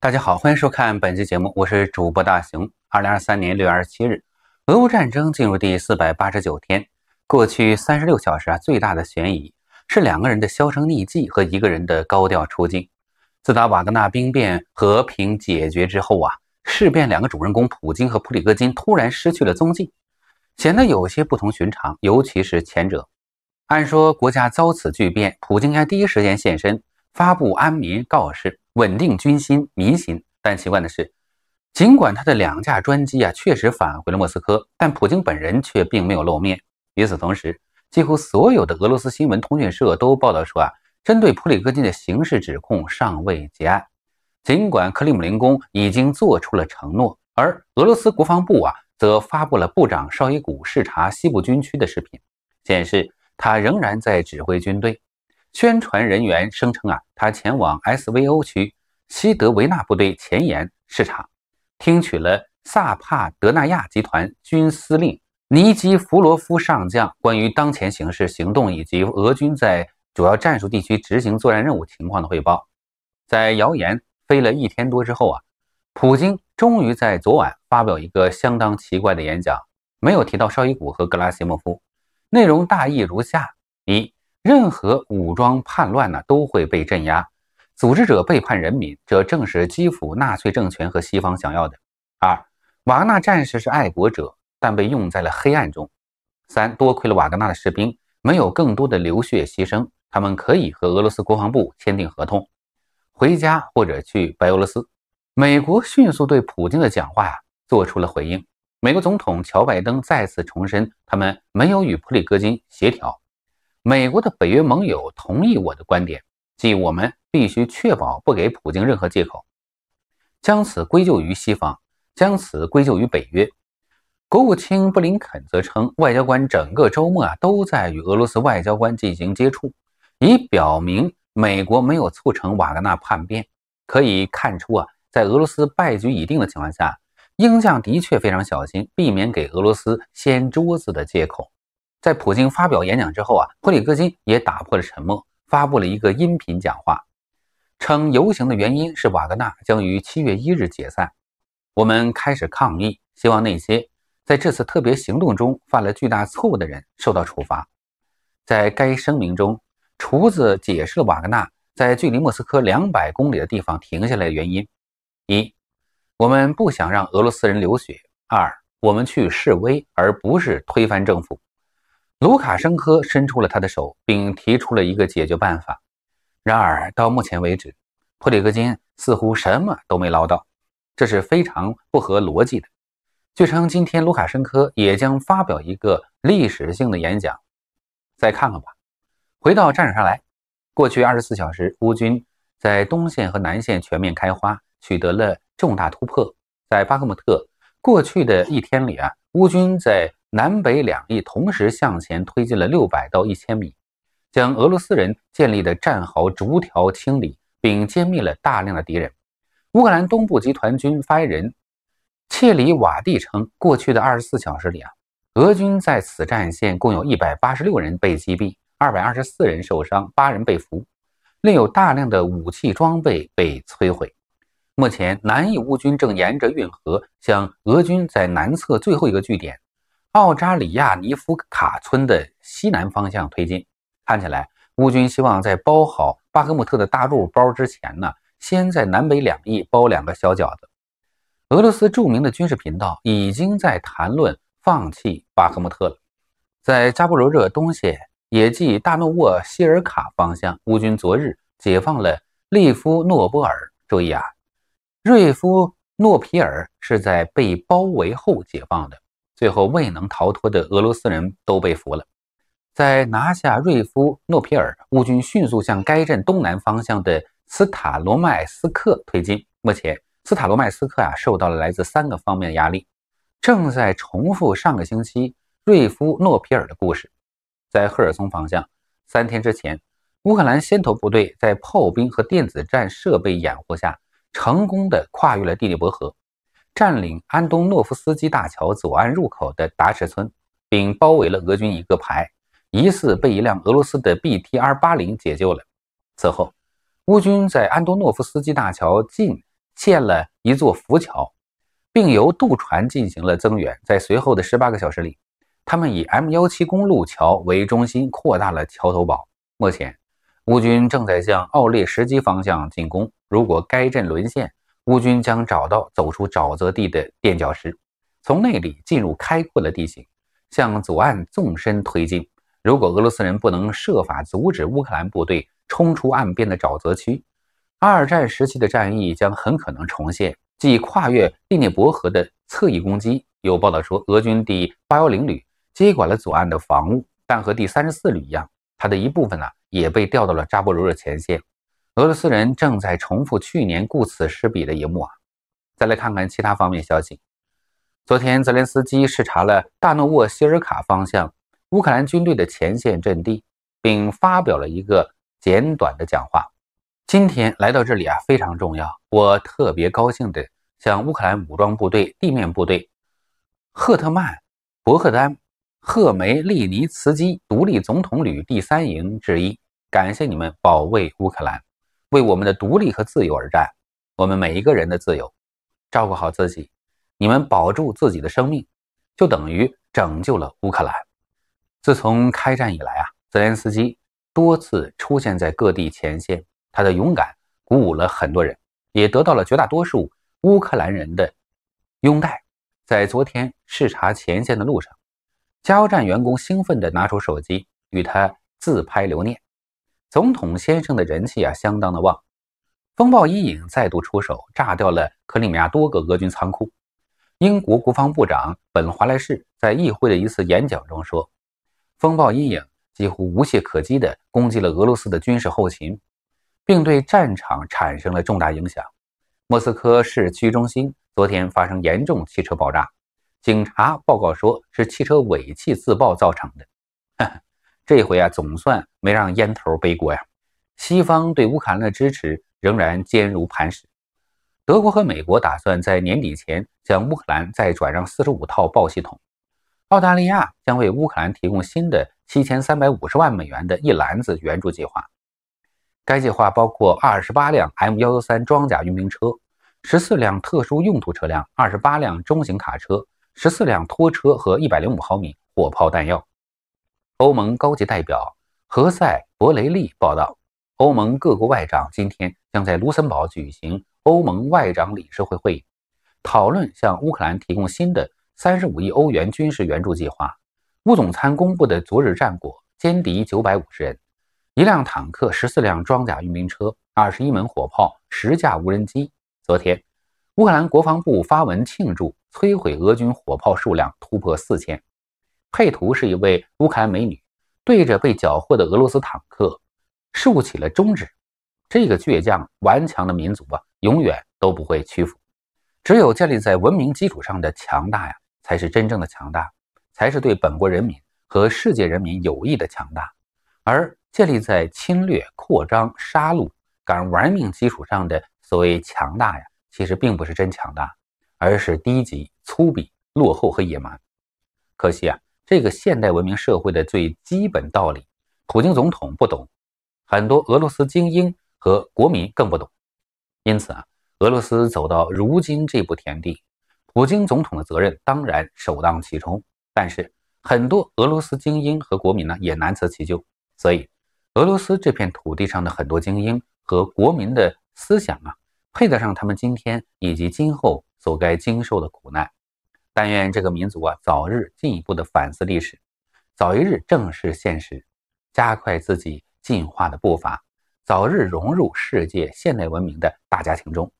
大家好，欢迎收看本期节目，我是主播大熊。二零二三年六月二十七日，俄乌战争进入第四百八十九天。过去三十六小时啊，最大的悬疑是两个人的销声匿迹和一个人的高调出镜。自打瓦格纳兵变和平解决之后啊，事变两个主人公普京和普里戈金突然失去了踪迹，显得有些不同寻常。尤其是前者，按说国家遭此巨变，普京该第一时间现身发布安民告示。稳定军心民心，但奇怪的是，尽管他的两架专机啊确实返回了莫斯科，但普京本人却并没有露面。与此同时，几乎所有的俄罗斯新闻通讯社都报道说啊，针对普里戈金的刑事指控尚未结案。尽管克里姆林宫已经做出了承诺，而俄罗斯国防部啊则发布了部长绍伊古视察西部军区的视频，显示他仍然在指挥军队。宣传人员声称啊，他前往 SVO 区西德维纳部队前沿视察，听取了萨帕德纳亚集团军司令尼基弗罗夫上将关于当前形势、行动以及俄军在主要战术地区执行作战任务情况的汇报。在谣言飞了一天多之后啊，普京终于在昨晚发表一个相当奇怪的演讲，没有提到绍伊古和格拉西莫夫，内容大意如下：一。任何武装叛乱呢都会被镇压，组织者背叛人民，这正是基辅纳粹政权和西方想要的。二，瓦格纳战士是爱国者，但被用在了黑暗中。三，多亏了瓦格纳的士兵，没有更多的流血牺牲，他们可以和俄罗斯国防部签订合同，回家或者去白俄罗斯。美国迅速对普京的讲话呀做出了回应，美国总统乔拜登再次重申他们没有与普里戈金协调。美国的北约盟友同意我的观点，即我们必须确保不给普京任何借口，将此归咎于西方，将此归咎于北约。国务卿布林肯则称，外交官整个周末啊都在与俄罗斯外交官进行接触，以表明美国没有促成瓦格纳叛变。可以看出啊，在俄罗斯败局已定的情况下，英将的确非常小心，避免给俄罗斯掀桌子的借口。在普京发表演讲之后啊，普里戈金也打破了沉默，发布了一个音频讲话，称游行的原因是瓦格纳将于七月一日解散。我们开始抗议，希望那些在这次特别行动中犯了巨大错误的人受到处罚。在该声明中，厨子解释了瓦格纳在距离莫斯科两百公里的地方停下来的原因：一，我们不想让俄罗斯人流血；二，我们去示威而不是推翻政府。卢卡申科伸出了他的手，并提出了一个解决办法。然而到目前为止，普里戈金似乎什么都没捞到，这是非常不合逻辑的。据称，今天卢卡申科也将发表一个历史性的演讲。再看看吧。回到战场上来，过去二十四小时，乌军在东线和南线全面开花，取得了重大突破。在巴赫穆特，过去的一天里啊。乌军在南北两翼同时向前推进了六百到一千米，将俄罗斯人建立的战壕逐条清理，并歼灭了大量的敌人。乌克兰东部集团军发言人切里瓦蒂称，过去的二十四小时里啊，俄军在此战线共有一百八十六人被击毙，二百二十四人受伤，八人被俘，另有大量的武器装备被摧毁。目前，南翼乌军正沿着运河向俄军在南侧最后一个据点奥扎里亚尼夫卡村的西南方向推进。看起来，乌军希望在包好巴赫穆特的大肉包之前呢，先在南北两翼包两个小饺子。俄罗斯著名的军事频道已经在谈论放弃巴赫穆特了。在扎布罗热东线也即大诺沃希尔卡方向，乌军昨日解放了利夫诺波尔。注意啊！瑞夫诺皮尔是在被包围后解放的，最后未能逃脱的俄罗斯人都被俘了。在拿下瑞夫诺皮尔，乌军迅速向该镇东南方向的斯塔罗麦斯克推进。目前，斯塔罗麦斯克啊受到了来自三个方面的压力，正在重复上个星期瑞夫诺皮尔的故事。在赫尔松方向，三天之前，乌克兰先头部队在炮兵和电子战设备掩护下。成功的跨越了第聂伯河，占领安东诺夫斯基大桥左岸入口的达什村，并包围了俄军一个排，疑似被一辆俄罗斯的 BTR80 解救了。此后，乌军在安东诺夫斯基大桥近建了一座浮桥，并由渡船进行了增援。在随后的18个小时里，他们以 M17 公路桥为中心扩大了桥头堡。目前，乌军正在向奥列什基方向进攻。如果该镇沦陷，乌军将找到走出沼泽地的垫脚石，从那里进入开阔的地形，向左岸纵深推进。如果俄罗斯人不能设法阻止乌克兰部队冲出岸边的沼泽区，二战时期的战役将很可能重现，即跨越第聂伯河的侧翼攻击。有报道说，俄军第810旅接管了左岸的防务，但和第34旅一样，它的一部分呢？也被调到了扎波罗热前线，俄罗斯人正在重复去年顾此失彼的一幕啊！再来看看其他方面消息。昨天泽连斯基视察了大诺沃希尔卡方向乌克兰军队的前线阵地，并发表了一个简短的讲话。今天来到这里啊非常重要，我特别高兴地向乌克兰武装部队地面部队赫特曼·博赫丹。赫梅利尼茨基独立总统旅第三营之一，感谢你们保卫乌克兰，为我们的独立和自由而战。我们每一个人的自由，照顾好自己，你们保住自己的生命，就等于拯救了乌克兰。自从开战以来啊，泽连斯基多次出现在各地前线，他的勇敢鼓舞了很多人，也得到了绝大多数乌克兰人的拥戴。在昨天视察前线的路上。加油站员工兴奋地拿出手机与他自拍留念。总统先生的人气啊，相当的旺。风暴阴影再度出手，炸掉了克里米亚多个俄军仓库。英国国防部长本·华莱士在议会的一次演讲中说：“风暴阴影几乎无懈可击地攻击了俄罗斯的军事后勤，并对战场产生了重大影响。”莫斯科市区中心昨天发生严重汽车爆炸。警察报告说，是汽车尾气自爆造成的。这回啊，总算没让烟头背锅呀。西方对乌克兰的支持仍然坚如磐石。德国和美国打算在年底前向乌克兰再转让四十五套爆系统。澳大利亚将为乌克兰提供新的七千三百五十万美元的一篮子援助计划。该计划包括二十八辆 M 幺幺三装甲运兵车、十四辆特殊用途车辆、二十八辆中型卡车。十四辆拖车和一百零五毫米火炮弹药。欧盟高级代表何塞·博雷利报道，欧盟各国外长今天将在卢森堡举行欧盟外长理事会会议，讨论向乌克兰提供新的三十五亿欧元军事援助计划。乌总参公布的昨日战果：歼敌九百五十人，一辆坦克，十四辆装甲运兵车，二十一门火炮，十架无人机。昨天。乌克兰国防部发文庆祝摧毁俄军火炮数量突破四千，配图是一位乌克兰美女对着被缴获的俄罗斯坦克竖起了中指。这个倔强顽强的民族啊，永远都不会屈服。只有建立在文明基础上的强大呀，才是真正的强大，才是对本国人民和世界人民有益的强大。而建立在侵略、扩张、杀戮、敢玩命基础上的所谓强大呀。其实并不是真强大，而是低级、粗鄙、落后和野蛮。可惜啊，这个现代文明社会的最基本道理，普京总统不懂，很多俄罗斯精英和国民更不懂。因此啊，俄罗斯走到如今这步田地，普京总统的责任当然首当其冲。但是很多俄罗斯精英和国民呢，也难辞其咎。所以，俄罗斯这片土地上的很多精英和国民的思想啊。配得上他们今天以及今后所该经受的苦难，但愿这个民族啊早日进一步的反思历史，早一日正视现实，加快自己进化的步伐，早日融入世界现代文明的大家庭中。